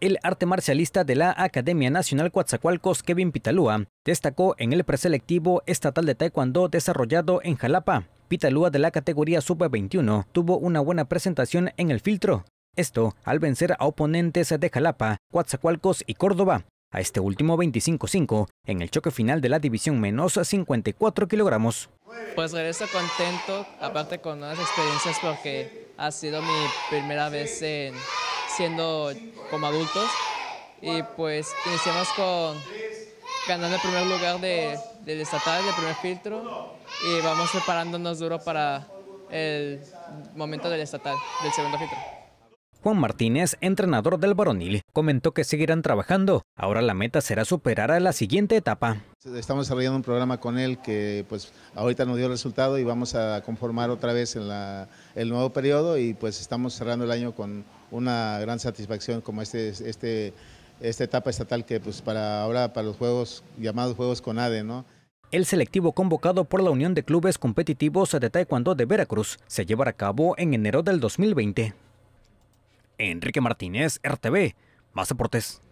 El arte marcialista de la Academia Nacional Coatzacoalcos, Kevin Pitalúa, destacó en el preselectivo estatal de Taekwondo desarrollado en Jalapa. Pitalúa de la categoría sub-21 tuvo una buena presentación en el filtro, esto al vencer a oponentes de Jalapa, Coatzacoalcos y Córdoba. A este último 25-5 en el choque final de la división menos 54 kilogramos. Pues regreso contento, aparte con nuevas experiencias porque ha sido mi primera vez en siendo como adultos. Y pues iniciamos con ganando el primer lugar de, del estatal, del primer filtro, y vamos separándonos duro para el momento del estatal, del segundo filtro. Juan Martínez, entrenador del varonil, comentó que seguirán trabajando. Ahora la meta será superar a la siguiente etapa. Estamos desarrollando un programa con él que pues ahorita nos dio resultado y vamos a conformar otra vez en la, el nuevo periodo y pues estamos cerrando el año con una gran satisfacción como este, este, esta etapa estatal que pues para ahora para los juegos llamados Juegos Con ¿no? El selectivo convocado por la Unión de Clubes Competitivos de Taekwondo de Veracruz se llevará a cabo en enero del 2020. Enrique Martínez, RTV, más deportes.